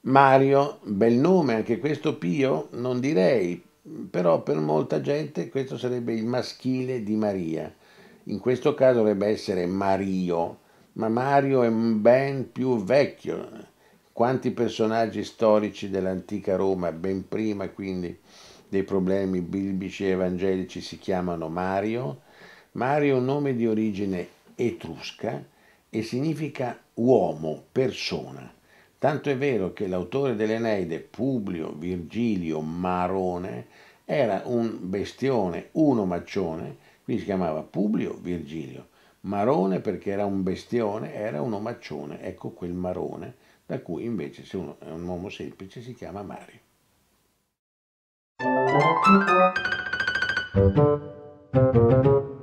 Mario, bel nome anche questo Pio, non direi, però per molta gente questo sarebbe il maschile di Maria. In questo caso dovrebbe essere Mario, ma Mario è ben più vecchio. Quanti personaggi storici dell'antica Roma, ben prima quindi dei problemi biblici e evangelici, si chiamano Mario? Mario è un nome di origine etrusca e significa uomo, persona. Tanto è vero che l'autore dell'Eneide, Publio Virgilio Marone, era un bestione, uno maccione, quindi si chiamava Publio Virgilio. Marone perché era un bestione, era un omaccione, ecco quel marone, da cui invece se uno è un uomo semplice si chiama Mario. Thank you.